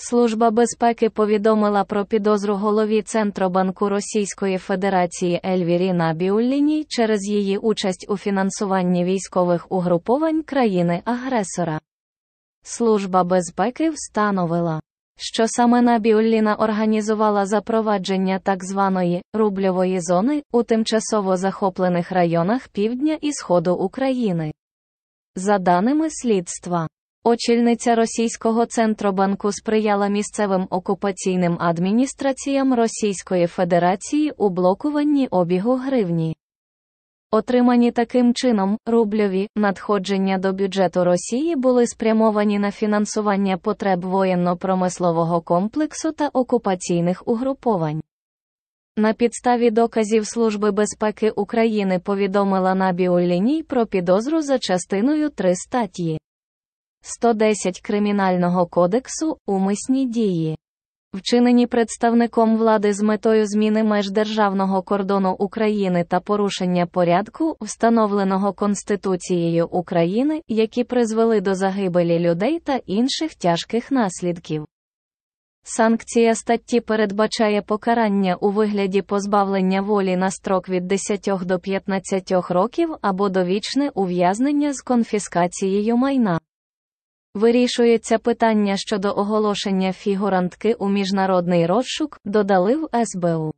Служба безпеки повідомила про підозру голові Центробанку Російської Федерації Ельвірі Набіулліні через її участь у фінансуванні військових угруповань країни-агресора. Служба безпеки встановила, що саме Набіулліна організувала запровадження так званої рубльової зони у тимчасово захоплених районах півдня і сходу України. За даними слідства. Очільниця російського центробанку сприяла місцевим окупаційним адміністраціям Російської Федерації у блокуванні обігу гривні. Отримані таким чином рубльові надходження до бюджету Росії були спрямовані на фінансування потреб воєнно-промислового комплексу та окупаційних угруповань. На підставі доказів Служби безпеки України повідомила Набіуліній про підозру за частиною 3 статті. 110 Кримінального кодексу умисні дії, вчинені представником влади з метою зміни меж державного кордону України та порушення порядку, встановленого Конституцією України, які призвели до загибелі людей та інших тяжких наслідків. Санкція статті передбачає покарання у вигляді позбавлення волі на строк від 10 до 15 років або довічне ув'язнення з конфіскацією майна. Вирішується питання щодо оголошення фігурантки у міжнародний розшук, додали в СБУ.